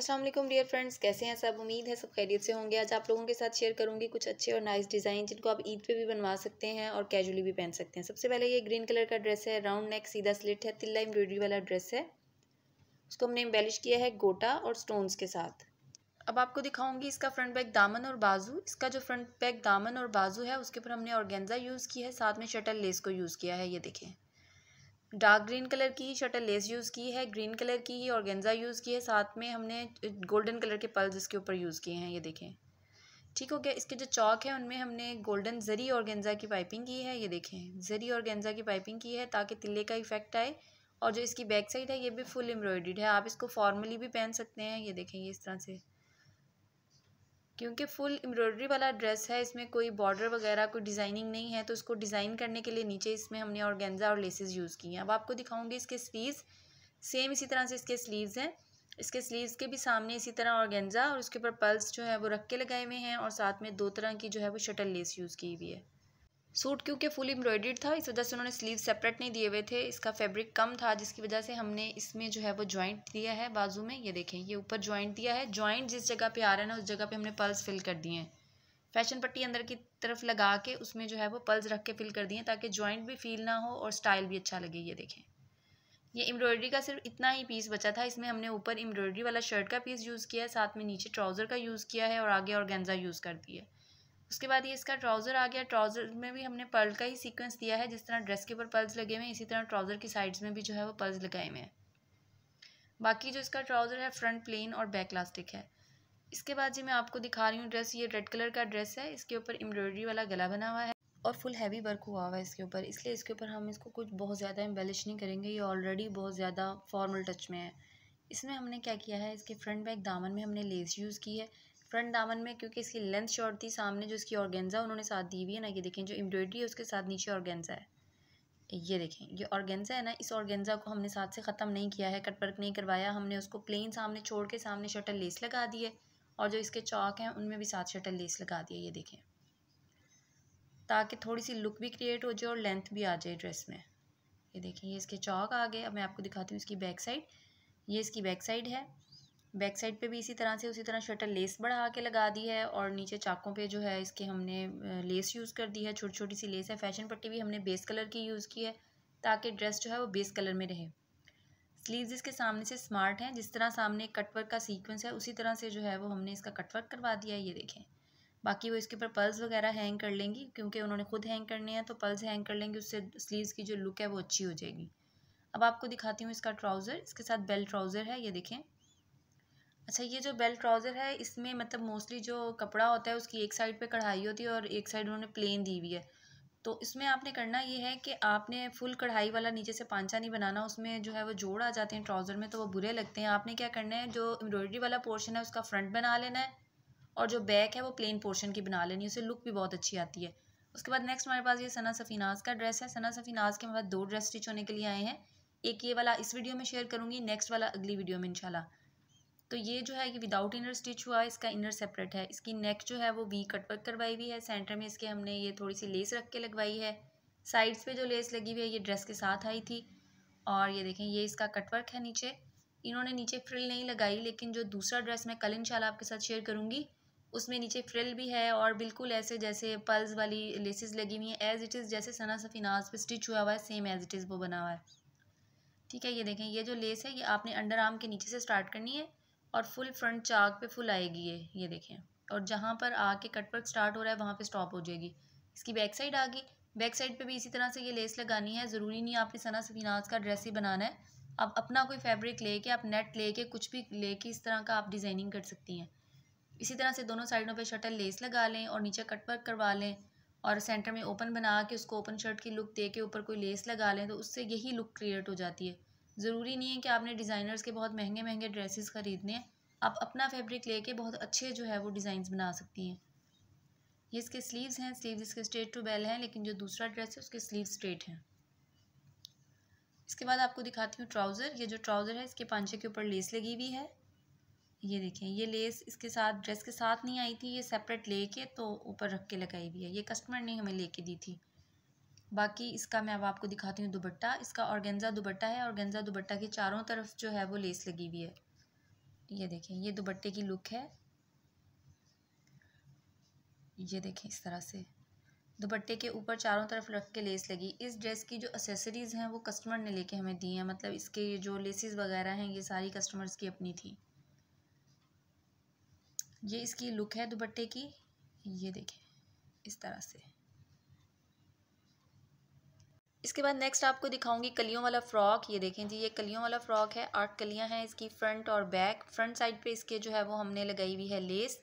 Aslam dear friends कैसे हैं सब उम्मीद है सब खैरियत से होंगे आज आप लोगों के साथ शेयर करूंगी कुछ अच्छे और नाइस डिज़ाइन जिनको आप ईद पे भी बनवा सकते हैं और कैजुअली भी पहन सकते हैं सबसे पहले ये ग्रीन कलर का ड्रेस है राउंड नेक सीधा स्लिट है तिल्ला एम्ब्रॉयडरी वाला ड्रेस है उसको हमने एम्बेलिश किया है गोटा और स्टोन्स के साथ अब आपको दिखाऊंगी इसका फ्रंट बैक दामन और बाजू इसका जो फ्रंट बैक दामन और बाजू है उसके ऊपर हमने ऑर्गेन्जा यूज़ किया है साथ में शटल लेस को यूज़ किया है ये देखें डार्क ग्रीन कलर की ही शटल लेस यूज़ की है ग्रीन कलर की ही गेंजा यूज़ की है साथ में हमने गोल्डन कलर के पल्स इसके ऊपर यूज़ किए हैं ये देखें ठीक हो गया इसके जो चौक है उनमें हमने गोल्डन जरी गेंजा की पाइपिंग की है ये देखें जरी गेंजा की पाइपिंग की है ताकि तिल्ले का इफेक्ट आए और जो इसकी बैक साइड है ये भी फुल एम्ब्रॉयड्रीड है आप इसको फॉर्मली भी पहन सकते हैं ये देखें ये इस तरह से क्योंकि फुल एम्ब्रॉयडरी वाला ड्रेस है इसमें कोई बॉर्डर वगैरह कोई डिज़ाइनिंग नहीं है तो इसको डिज़ाइन करने के लिए नीचे इसमें हमने और और लेसेज यूज़ की हैं अब आपको दिखाऊंगी इसके स्लीव सेम इसी तरह से इसके स्लीव्स हैं इसके स्लीव्स के भी सामने इसी तरह ऑर्गेंजा और उसके ऊपर पल्स जो है वो रख के लगाए हुए हैं और साथ में दो तरह की जो है वो शटल लेस यूज़ की हुई है सूट क्योंकि फुल एम्ब्रॉयडर्ड था इस वजह से उन्होंने स्लीव सेपरेट नहीं दिए हुए थे इसका फैब्रिक कम था जिसकी वजह से हमने इसमें जो है वो जॉइंट दिया है बाजू में ये देखें ये ऊपर जॉइंट दिया है जॉइंट जिस जगह पे आ रहा है ना उस जगह पे हमने पल्स फिल कर दिए हैं फैशन पट्टी अंदर की तरफ लगा के उसमें जो है वो पल्स रख के फिल कर दिए ताकि जॉइंट भी फील ना हो और स्टाइल भी अच्छा लगे ये देखें ये एम्ब्रॉयडरी का सिर्फ इतना ही पीस बचा था इसमें हमने ऊपर एम्ब्रॉयडरी वाला शर्ट का पीस यूज़ किया है साथ में नीचे ट्राउज़र का यूज़ किया है और आगे और गेंजा यूज़ कर दिया है उसके बाद ये इसका ट्राउज़र आ गया ट्राउज़र में भी हमने पर्ल का ही सीक्वेंस दिया है जिस तरह ड्रेस के ऊपर पर्ल्स लगे हुए हैं इसी तरह ट्राउज़र की साइड्स में भी जो है वो पर्ल्स लगाए हुए हैं बाकी जो इसका ट्राउज़र है फ्रंट प्लेन और बैक लास्टिक है इसके बाद जी मैं आपको दिखा रही हूँ ड्रेस ये रेड कलर का ड्रेस है इसके ऊपर एम्ब्रॉयडरी वाला गला बना हुआ है और फुल हैवी वर्क हुआ हुआ है इसके ऊपर इसलिए इसके ऊपर हम इसको कुछ बहुत ज़्यादा एम्बेलिश नहीं करेंगे ये ऑलरेडी बहुत ज़्यादा फॉर्मल टच में है इसमें हमने क्या किया है इसके फ्रंट बैक दामन में हमने लेस यूज़ की है फ्रंट दामन में क्योंकि इसकी लेंथ शॉर्ट थी सामने जो इसकी ऑर्गेंजा उन्होंने साथ दी हुई है ना ये देखें जो एम्ब्रॉयडरी है उसके साथ नीचे ऑर्गेंजा है ये देखें ये ऑर्गेंजा है ना इस ऑर्गेंजा को हमने साथ से ख़त्म नहीं किया है कटवर्क नहीं करवाया हमने उसको प्लेन सामने छोड़ के सामने शटल लेस लगा दी है और जो इसके चौक हैं उनमें भी साथ शटल लेस लगा दिया ये देखें ताकि थोड़ी सी लुक भी क्रिएट हो जाए और लेंथ भी आ जाए ड्रेस में ये देखें ये इसके चौक आ गए अब मैं आपको दिखाती हूँ इसकी बैक साइड ये इसकी बैक साइड है बैक साइड पे भी इसी तरह से उसी तरह शटर लेस बढ़ा के लगा दी है और नीचे चाकों पे जो है इसके हमने लेस यूज़ कर दी है छोटी छोटी सी लेस है फैशन पट्टी भी हमने बेस कलर की यूज़ की है ताकि ड्रेस जो है वो बेस कलर में रहे स्लीव्स इसके सामने से स्मार्ट हैं जिस तरह सामने कटवर्क का सीक्वेंस है उसी तरह से जो है वो हमने इसका कटवर्क करवा दिया है ये देखें बाकी वो इसके ऊपर पल्स वगैरह हैंग कर लेंगी क्योंकि उन्होंने खुद हैंग करने हैं तो पल्स हैंग कर लेंगे उससे स्लीव्स की जो लुक है वो अच्छी हो जाएगी अब आपको दिखाती हूँ इसका ट्राउज़र इसके साथ बेल ट्राउज़र है ये देखें अच्छा ये जो बेल्ट ट्राउज़र है इसमें मतलब मोस्टली जो कपड़ा होता है उसकी एक साइड पे कढ़ाई होती है और एक साइड उन्होंने प्लेन दी हुई है तो इसमें आपने करना ये है कि आपने फुल कढ़ाई वाला नीचे से पांचा नहीं बनाना उसमें जो है वो जोड़ आ जाते हैं ट्राउज़र में तो वो बुरे लगते हैं आपने क्या करना है जो एम्ब्रॉयडरी वाला पोर्शन है उसका फ्रंट बना लेना है और जो बैक है वो प्लेन पोर्शन की बना लेनी है उसे लुक भी बहुत अच्छी आती है उसके बाद नेक्स्ट हमारे पास ये सना सफ़ीनाज का ड्रेस है सना सफ़ीनाज के हमारे दो ड्रेस स्टिच होने के लिए आए हैं एक ये वाला इस वीडियो में शेयर करूँगी नेक्स्ट वाला अगली वीडियो में इंशाल्लाह तो ये जो है कि विदाउट इनर स्टिच हुआ इसका इनर सेपरेट है इसकी नेक जो है वो वी कट वर्क करवाई हुई है सेंटर में इसके हमने ये थोड़ी सी लेस रख के लगवाई है साइड्स पे जो लेस लगी हुई है ये ड्रेस के साथ आई थी और ये देखें ये इसका कटवर्क है नीचे इन्होंने नीचे फ्रिल नहीं लगाई लेकिन जो दूसरा ड्रेस मैं कल इनशाला आपके साथ शेयर करूँगी उसमें नीचे फ्रिल भी है और बिल्कुल ऐसे जैसे पल्स वाली लेसेस लगी हुई हैं एज़ इट इज़ जैसे सना सफीनाज पे स्टिच हुआ हुआ है सेम एज़ इट इज़ वो बना हुआ है ठीक है ये देखें ये जो लेस है ये आपने अंडर आर्म के नीचे से स्टार्ट करनी है और फुल फ्रंट चाक पे फुल आएगी ये ये देखें और जहाँ पर आके कट स्टार्ट हो रहा है वहाँ पे स्टॉप हो जाएगी इसकी बैक साइड आ गई बैक साइड पे भी इसी तरह से ये लेस लगानी है ज़रूरी नहीं आपने सना सफीनाज का ड्रेस ही बनाना है आप अपना कोई फैब्रिक लेके आप नेट लेके कुछ भी लेके इस तरह का आप डिज़ाइनिंग कर सकती हैं इसी तरह से दोनों साइडों पर शटल लेस लगा लें और नीचे कट करवा लें और सेंटर में ओपन बना के उसको ओपन शर्ट की लुक दे के ऊपर कोई लेस लगा लें तो उससे यही लुक क्रिएट हो जाती है ज़रूरी नहीं है कि आपने डिज़ाइनर्स के बहुत महंगे महंगे ड्रेसेस ख़रीदने हैं आप अपना फैब्रिक लेके बहुत अच्छे जो है वो डिज़ाइंस बना सकती हैं ये इसके स्लीव्स हैं स्लीव्स इसके स्ट्रेट टू बेल हैं लेकिन जो दूसरा ड्रेस है उसके स्लीव स्ट्रेट हैं इसके बाद आपको दिखाती हूँ ट्राउज़र ये जो ट्राउज़र है इसके पांचे के ऊपर लेस लगी हुई है ये देखें ये लेस इसके साथ ड्रेस के साथ नहीं आई थी ये सेपरेट लेके तो ऊपर रख के लगाई हुई है ये कस्टमर ने हमें लेके दी थी बाकी इसका मैं अब आपको दिखाती हूँ दुबट्टा इसका ऑर्गेंजा दुबट्टा है ऑर्गेंजा दुपट्टा के चारों तरफ जो है वो लेस लगी हुई है ये देखें ये दुबट्टे की लुक है ये देखें इस तरह से दुपट्टे के ऊपर चारों तरफ रख के लेस लगी इस ड्रेस की जो एसेसरीज़ हैं वो कस्टमर ने लेके हमें दी हैं मतलब इसके जो लेसिस वगैरह हैं ये सारी कस्टमर्स की अपनी थी ये इसकी लुक है दुपट्टे की ये देखें इस तरह से इसके बाद नेक्स्ट आपको दिखाऊंगी कलियों वाला फ्रॉक ये देखें जी ये कलियों वाला फ्रॉक है आठ कलियां हैं इसकी फ्रंट और बैक फ्रंट साइड पे इसके जो है वो हमने लगाई हुई है लेस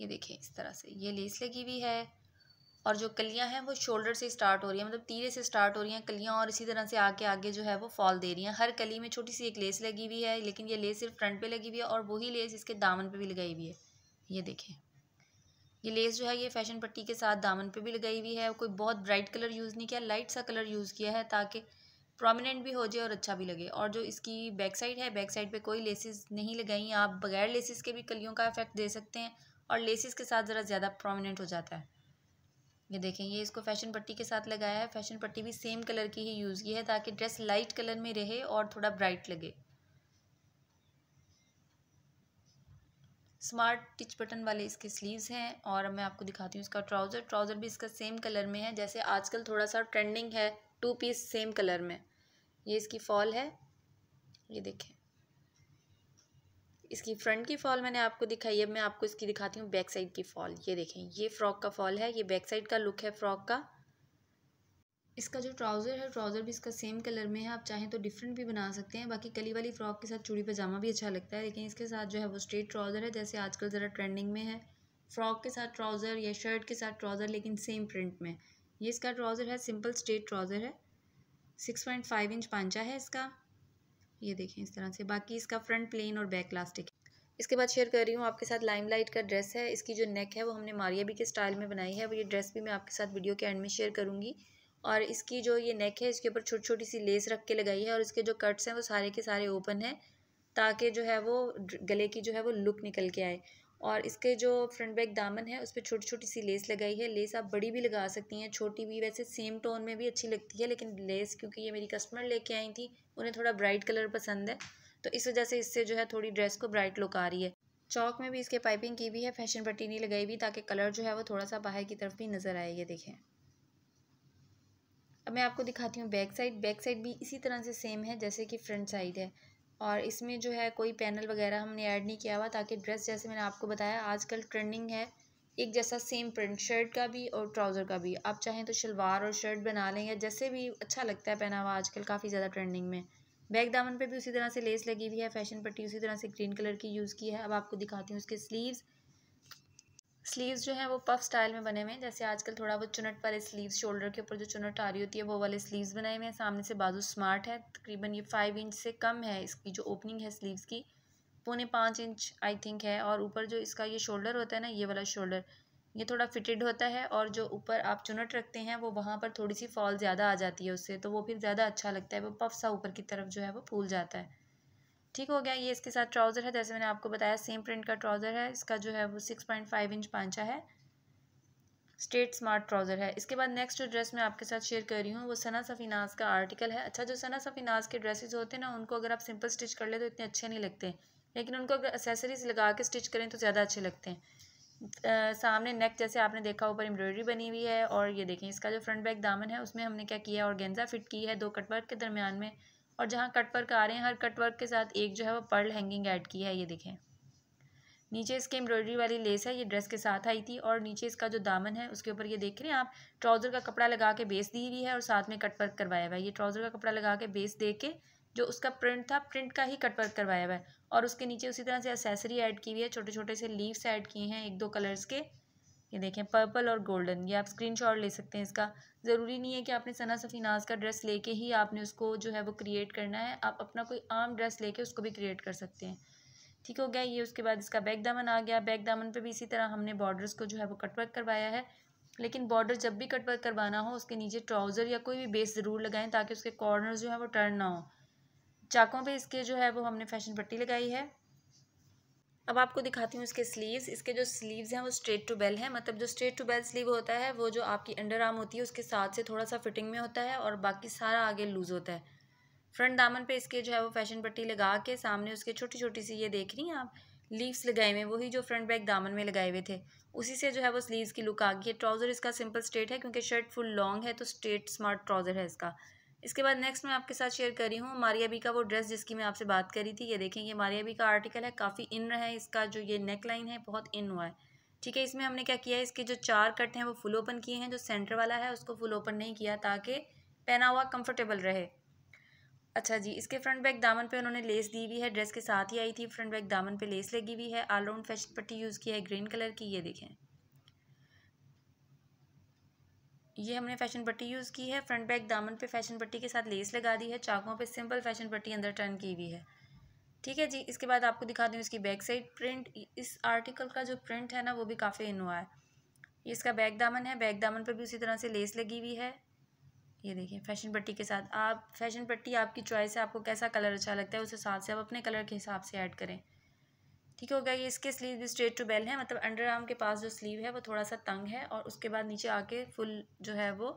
ये देखें इस तरह से ये लेस लगी हुई है और जो कलियां हैं वो शोल्डर से स्टार्ट हो रही है मतलब तीरे से स्टार्ट हो रही हैं कलियाँ और इसी तरह से आगे आगे जो है वो फॉल दे रही हैं हर कली में छोटी सी एक लेस लगी हुई है लेकिन ये लेस सिर्फ फ्रंट पर लगी हुई है और वही लेस इसके दामन पर भी लगाई हुई है ये देखें ये लेस जो है ये फैशन पट्टी के साथ दामन पे भी लगाई हुई है कोई बहुत ब्राइट कलर यूज़ नहीं किया लाइट सा कलर यूज़ किया है ताकि प्रोमिनेंट भी हो जाए और अच्छा भी लगे और जो इसकी बैक साइड है बैक साइड पे कोई लेसेस नहीं लगाई आप बगैर लेसेस के भी कलियों का इफेक्ट दे सकते हैं और लेसेस के साथ ज़रा ज़्यादा प्रोमिनेंट हो जाता है ये देखें ये इसको फैशन पट्टी के साथ लगाया है फैशन पट्टी भी सेम कलर की ही यूज़ की है ताकि ड्रेस लाइट कलर में रहे और थोड़ा ब्राइट लगे स्मार्ट टिच बटन वाले इसके स्लीव्स हैं और मैं आपको दिखाती हूँ इसका ट्राउज़र ट्राउज़र भी इसका सेम कलर में है जैसे आजकल थोड़ा सा ट्रेंडिंग है टू पीस सेम कलर में ये इसकी फॉल है ये देखें इसकी फ्रंट की फॉल मैंने आपको दिखाई है मैं आपको इसकी दिखाती हूँ बैक साइड की फॉल ये देखें ये फ्रॉक का फॉल है ये बैक साइड का लुक है फ्रॉक का इसका जो ट्राउज़र है ट्राउज़र भी इसका सेम कलर में है आप चाहें तो डिफरेंट भी बना सकते हैं बाकी कली वाली फ़्रॉक के साथ चूड़ी पजामा भी अच्छा लगता है लेकिन इसके साथ जो है वो स्ट्रेट ट्राउज़र है जैसे आजकल ज़रा ट्रेंडिंग में है फ़्रॉक के साथ ट्राउज़र या शर्ट के साथ ट्राउज़र लेकिन सेम प्रिंट में ये इसका ट्राउज़र है सिंपल स्ट्रेट ट्राउज़र है सिक्स पॉइंट फाइव इंच पांचा है इसका ये देखें इस तरह से बाकी इसका फ्रंट प्लेन और बैक लास्टिक इसके बाद शेयर कर रही हूँ आपके साथ लाइमलाइट का ड्रेस है इसकी जो नेक है वो हमने मारिया के स्टाइल में बनाई है वो ये ड्रेस भी मैं आपके साथ वीडियो के एंड में शेयर करूँगी और इसकी जो ये नेक है इसके ऊपर छोटी छोटी सी लेस रख के लगाई है और इसके जो कट्स हैं वो सारे के सारे ओपन हैं ताकि जो है वो गले की जो है वो लुक निकल के आए और इसके जो फ्रंट बैक दामन है उस पर छोटी छोटी सी लेस लगाई है लेस आप बड़ी भी लगा सकती हैं छोटी भी वैसे सेम टोन में भी अच्छी लगती है लेकिन लेस क्योंकि ये मेरी कस्टमर लेके आई थी उन्हें थोड़ा ब्राइट कलर पसंद है तो इस वजह से इससे जो है थोड़ी ड्रेस को ब्राइट लुक आ रही है चौक में भी इसके पाइपिंग की भी है फैशन पट्टी नहीं लगाई हुई ताकि कलर जो है वो थोड़ा सा बाहर की तरफ भी नज़र आए ये देखें अब मैं आपको दिखाती हूँ बैक साइड बैक साइड भी इसी तरह से सेम है जैसे कि फ्रंट साइड है और इसमें जो है कोई पैनल वगैरह हमने ऐड नहीं किया हुआ ताकि ड्रेस जैसे मैंने आपको बताया आजकल ट्रेंडिंग है एक जैसा सेम प्रिंट शर्ट का भी और ट्राउज़र का भी आप चाहें तो शलवार और शर्ट बना लें या जैसे भी अच्छा लगता है पहना हुआ आजकल काफ़ी ज़्यादा ट्रेंडिंग में बैक दामन पे भी उसी तरह से लेस लगी हुई है फैशन पट्टी उसी तरह से ग्रीन कलर की यूज़ की है अब आपको दिखाती हूँ उसके स्लीव्स स्लीव्स जो हैं वो पफ स्टाइल में बने हुए हैं जैसे आजकल थोड़ा वो चुनट वाले स्लीव्स शोल्डर के ऊपर जो चुनट आ रही होती है वो वाले स्लीव्स बनाए हुए हैं सामने से बाजू स्मार्ट है तकरीबन ये फाइव इंच से कम है इसकी जो ओपनिंग है स्लीव्स की पौने पाँच इंच आई थिंक है और ऊपर जो इसका ये शोल्डर होता है ना ये वाला शोल्डर ये थोड़ा फिटेड होता है और जो ऊपर आप चुनट रखते हैं वो वहाँ पर थोड़ी सी फॉल ज़्यादा आ जाती है उससे तो वो फिर ज़्यादा अच्छा लगता है वो पफ सा ऊपर की तरफ जो है वो फूल जाता है ठीक हो गया ये इसके साथ ट्राउज़र है तो जैसे मैंने आपको बताया सेम प्रिंट का ट्राउज़र है इसका जो है वो सिक्स पॉइंट फाइव इंच पांचा है स्ट्रेट स्मार्ट ट्राउज़र है इसके बाद नेक्स्ट जो ड्रेस मैं आपके साथ शेयर कर रही हूँ वो सना सफीनाज का आर्टिकल है अच्छा जो सना सफीनाज के ड्रेसेज होते हैं ना उनको अगर आप सिंपल स्टिच कर ले तो इतने अच्छे नहीं लगते लेकिन उनको अगर एसेसरीज लगा के स्टिच करें तो ज़्यादा अच्छे लगते हैं आ, सामने नेक जैसे आपने देखा ऊपर एम्ब्रॉयडरी बनी हुई है और ये देखें इसका जो फ्रंट बैक दामन है उसमें हमने क्या किया और गेंजा फिट की है दो कटवर्क के दरमियान में और जहाँ कट वर्क आ रहे हैं हर कट वर्क के साथ एक जो है वो पर्ल हैंगिंग ऐड की है ये देखें नीचे इसके एम्ब्रॉयडरी वाली लेस है ये ड्रेस के साथ आई थी और नीचे इसका जो दामन है उसके ऊपर ये देख रहे हैं आप ट्राउज़र का कपड़ा लगा के बेस दी हुई है और साथ में कट वर्क करवाया हुआ है ये ट्राउज़र का कपड़ा लगा के बेस दे के जो उसका प्रिंट था प्रिंट का ही कट वर्क करवाया हुआ है और उसके नीचे उसी तरह से एसेसरी ऐड की हुई है छोटे छोटे से लीव्स ऐड किए हैं एक दो कलर्स के ये देखें पर्पल और गोल्डन ये आप स्क्रीनशॉट ले सकते हैं इसका ज़रूरी नहीं है कि आपने सना सफ़ीनाज का ड्रेस लेके ही आपने उसको जो है वो क्रिएट करना है आप अपना कोई आम ड्रेस लेके उसको भी क्रिएट कर सकते हैं ठीक हो गया ये उसके बाद इसका बैक दामन आ गया बैक दामन पे भी इसी तरह हमने बॉर्डर्स को जो है वो कटवर्क करवाया है लेकिन बॉर्डर जब भी कटवर्क करवाना हो उसके नीचे ट्राउज़र या कोई भी बेस ज़रूर लगाएं ताकि उसके कॉर्नर जो है वो टर्न ना हो चाकों पे इसके जो है वो हमने फैशन पट्टी लगाई है अब आपको दिखाती हूँ इसके स्लीव्स इसके जो स्लीव्स हैं वो स्ट्रेट टू बेल हैं मतलब जो स्ट्रेट टू बेल स्लीव होता है वो जो आपकी अंडर आर्म होती है उसके साथ से थोड़ा सा फिटिंग में होता है और बाकी सारा आगे लूज़ होता है फ्रंट दामन पे इसके जो है वो फैशन पट्टी लगा के सामने उसके छोटी छोटी सी ये देख रही हैं आप लीव्स लगाए हुए वही जो फ्रंट बैक दामन में लगाए हुए थे उसी से जो है वो स्लीव्स की लुक आ गई है ट्राउज़र इसका सिंपल स्ट्रेट है क्योंकि शर्ट फुल लॉन्ग है तो स्ट्रेट स्मार्ट ट्राउज़र है इसका इसके बाद नेक्स्ट मैं आपके साथ शेयर कर रही हूँ मारिया बी का वो ड्रेस जिसकी मैं आपसे बात करी थी ये ये मारिया बी का आर्टिकल है काफ़ी इन रहा है इसका जो ये नेक लाइन है बहुत इन हुआ है ठीक है इसमें हमने क्या किया है इसके जो चार कट हैं वो फुल ओपन किए हैं जो सेंटर वाला है उसको फुल ओपन नहीं किया ताकि पहना हुआ कम्फर्टेबल रहे अच्छा जी इसके फ्रंट बैक दामन पे उन्होंने लेस दी हुई है ड्रेस के साथ ही आई थी फ्रंट बैक दामन पे लेस लगी हुई है ऑलराउंड फैशन पट्टी यूज़ की है ग्रीन कलर की ये देखें ये हमने फैशन पट्टी यूज़ की है फ्रंट बैक दामन पे फैशन पट्टी के साथ लेस लगा दी है चाकों पे सिंपल फैशन पट्टी अंदर टर्न की हुई है ठीक है जी इसके बाद आपको दिखा दूँ इसकी बैक साइड प्रिंट इस आर्टिकल का जो प्रिंट है ना वो भी काफ़ी इनोआ है ये इसका बैक दामन है बैक दामन पर भी उसी तरह से लेस लगी हुई है ये देखिए फैशन पट्टी के साथ आप फैशन पट्टी आपकी चॉइस है आपको कैसा कलर अच्छा लगता है उस हिसाब से आप अपने कलर के हिसाब से ऐड करें ठीक हो गया ये इसके स्लीव भी स्ट्रेट टू बेल है मतलब अंडर आर्म के पास जो स्लीव है वो थोड़ा सा तंग है और उसके बाद नीचे आके फुल जो है वो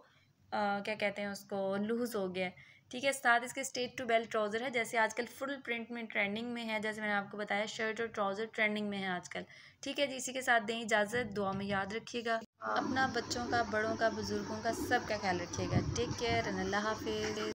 आ, क्या कहते हैं उसको लूज़ हो गया ठीक है साथ इसके स्टेट टू बेल ट्राउज़र है जैसे आजकल फुल प्रिंट में ट्रेंडिंग में है जैसे मैंने आपको बताया शर्ट और ट्राउज़र ट्रेंडिंग में है आजकल ठीक है जी इसी के साथ दें इजाज़त दुआ में याद रखिएगा अपना बच्चों का बड़ों का बुज़ुर्गों का सब का ख्याल रखिएगा टेक केयर अल्लाह हाफिज़